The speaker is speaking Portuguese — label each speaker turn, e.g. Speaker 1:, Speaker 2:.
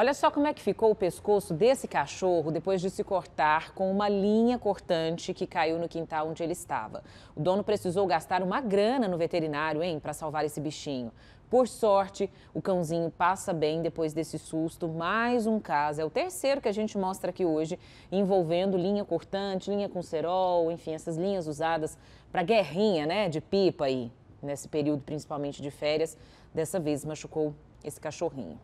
Speaker 1: Olha só como é que ficou o pescoço desse cachorro depois de se cortar com uma linha cortante que caiu no quintal onde ele estava. O dono precisou gastar uma grana no veterinário, hein, para salvar esse bichinho. Por sorte, o cãozinho passa bem depois desse susto. Mais um caso, é o terceiro que a gente mostra aqui hoje, envolvendo linha cortante, linha com cerol, enfim, essas linhas usadas para guerrinha, né, de pipa aí, nesse período principalmente de férias. Dessa vez machucou esse cachorrinho.